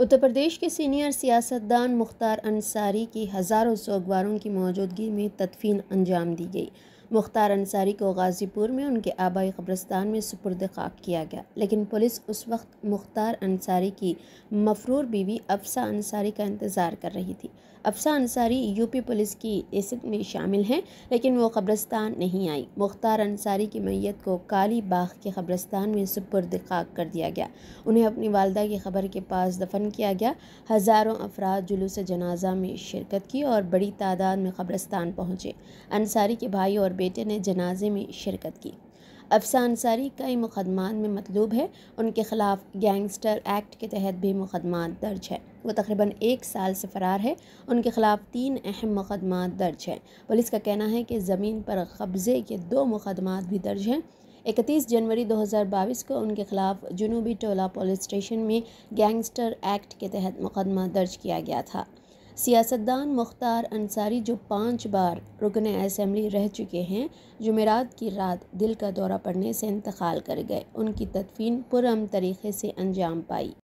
उत्तर प्रदेश के सीनियर सियासतदान मुख्तार अंसारी की हज़ारों सोगवारों की मौजूदगी में तदफीन अंजाम दी गई मुख्तार अंसारी को गाज़ीपुर में उनके आबाई कब्रस्तान में सुपुर्द खाक किया गया लेकिन पुलिस उस वक्त मुख्तार अंसारी की मफरूर बीवी अफसा अंसारी का इंतज़ार कर रही थी अफसा अंसारी यूपी पुलिस की एसिड में शामिल हैं लेकिन वो कब्रस्तान नहीं आई मुख्तार अंसारी की मैत को काली बाग के कब्रस्तान में सुपुर्द खाक कर दिया गया उन्हें अपनी वालदा की खबर के पास दफन किया गया हज़ारों अफराद जुलूस जनाजा में शिरकत की और बड़ी तादाद में कब्रस्तान पहुँचे अंसारी के भाई और बेटे ने जनाजे में शिरकत की अफसा अंसारी कई मुकदमान में मतलूब है उनके ख़िलाफ़ गैंगस्टर एक्ट के तहत भी मुकदमा दर्ज है वो तकरीबन एक साल से फ़रार है उनके ख़िलाफ़ तीन अहम मुकदमा दर्ज हैं पुलिस का कहना है कि ज़मीन पर कब्ज़े के दो मुकदमा भी दर्ज हैं इकतीस जनवरी 2022 को उनके खिलाफ जुनूबी टोला पुलिस स्टेशन में गैंगस्टर एक्ट के तहत मुकदमा दर्ज किया गया था सियासतदान मुख्तार अंसारी जो पाँच बार रुकन असम्बली रह चुके हैं जमेरात की रात दिल का दौरा पड़ने से इंतकाल कर गए उनकी तदफीन पुरम तरीके से अंजाम पाई